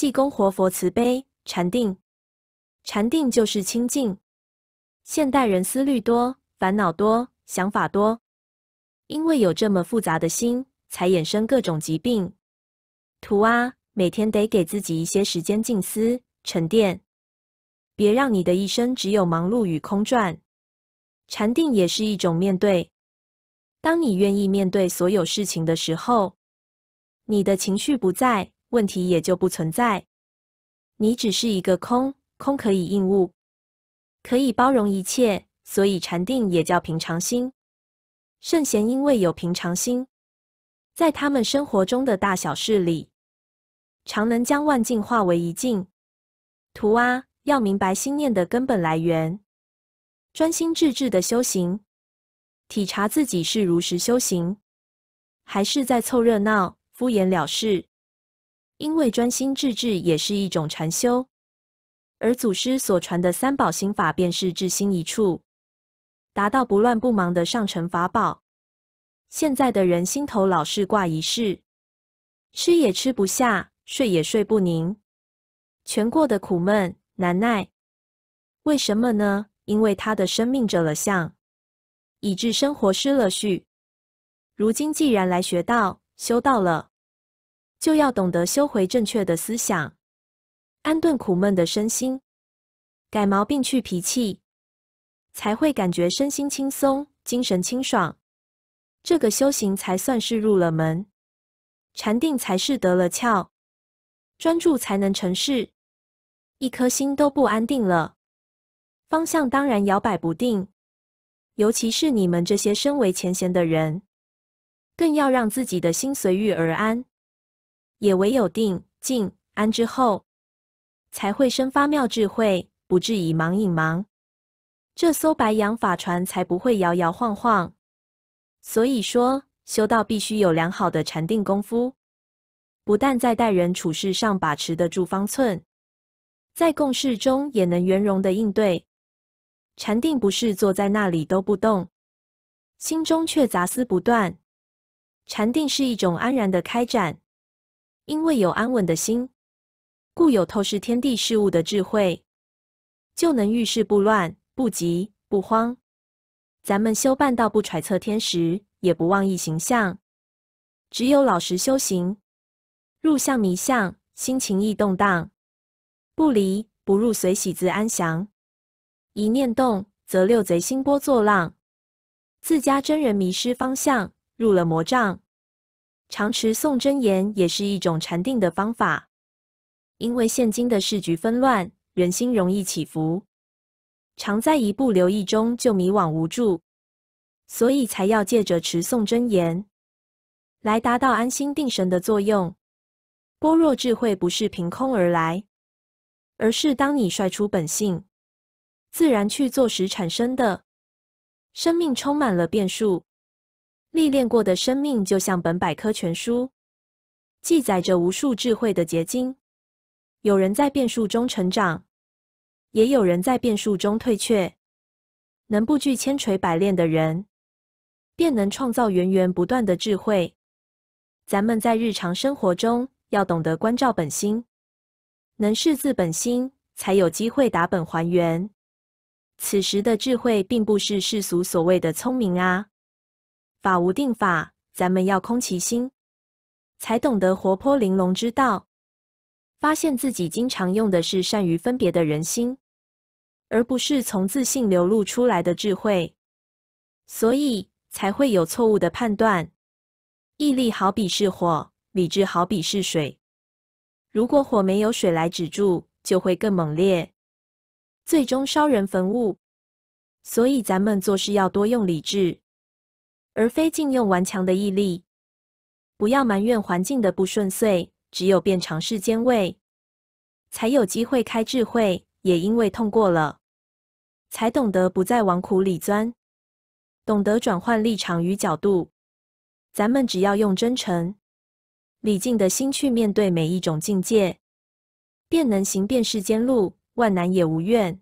济公活佛慈悲禅定，禅定就是清净。现代人思虑多，烦恼多，想法多，因为有这么复杂的心，才衍生各种疾病。图啊，每天得给自己一些时间静思沉淀，别让你的一生只有忙碌与空转。禅定也是一种面对，当你愿意面对所有事情的时候，你的情绪不在。问题也就不存在，你只是一个空，空可以应物，可以包容一切，所以禅定也叫平常心。圣贤因为有平常心，在他们生活中的大小事里，常能将万境化为一境。图啊，要明白心念的根本来源，专心致志的修行，体察自己是如实修行，还是在凑热闹、敷衍了事。因为专心致志也是一种禅修，而祖师所传的三宝心法便是治心一处，达到不乱不忙的上乘法宝。现在的人心头老是挂一事，吃也吃不下，睡也睡不宁，全过得苦闷难耐。为什么呢？因为他的生命折了相，以致生活失了序。如今既然来学道、修道了。就要懂得修回正确的思想，安顿苦闷的身心，改毛病去脾气，才会感觉身心轻松，精神清爽。这个修行才算是入了门，禅定才是得了窍，专注才能成事。一颗心都不安定了，方向当然摇摆不定。尤其是你们这些身为前贤的人，更要让自己的心随遇而安。也唯有定、静、安之后，才会生发妙智慧，不至以忙引忙。这艘白羊法船才不会摇摇晃晃。所以说，修道必须有良好的禅定功夫，不但在待人处事上把持得住方寸，在共事中也能圆融的应对。禅定不是坐在那里都不动，心中却杂思不断。禅定是一种安然的开展。因为有安稳的心，故有透视天地事物的智慧，就能遇事不乱、不急、不慌。咱们修半道不揣测天时，也不妄意形象，只有老实修行。入相迷相，心情易动荡；不离不入，随喜自安详。一念动，则六贼心波作浪，自家真人迷失方向，入了魔障。常持诵真言也是一种禅定的方法，因为现今的世局纷乱，人心容易起伏，常在一步留意中就迷惘无助，所以才要借着持诵真言来达到安心定神的作用。般若智慧不是凭空而来，而是当你率出本性，自然去做时产生的。生命充满了变数。历练过的生命就像本百科全书，记载着无数智慧的结晶。有人在变数中成长，也有人在变数中退却。能不惧千锤百炼的人，便能创造源源不断的智慧。咱们在日常生活中要懂得关照本心，能视自本心，才有机会打本还原。此时的智慧，并不是世俗所谓的聪明啊。法无定法，咱们要空其心，才懂得活泼玲珑之道。发现自己经常用的是善于分别的人心，而不是从自信流露出来的智慧，所以才会有错误的判断。毅力好比是火，理智好比是水。如果火没有水来止住，就会更猛烈，最终烧人焚物。所以咱们做事要多用理智。而非禁用顽强的毅力，不要埋怨环境的不顺遂，只有变尝试间味，才有机会开智慧。也因为痛过了，才懂得不再往苦里钻，懂得转换立场与角度。咱们只要用真诚、理性的心去面对每一种境界，便能行遍世间路，万难也无怨。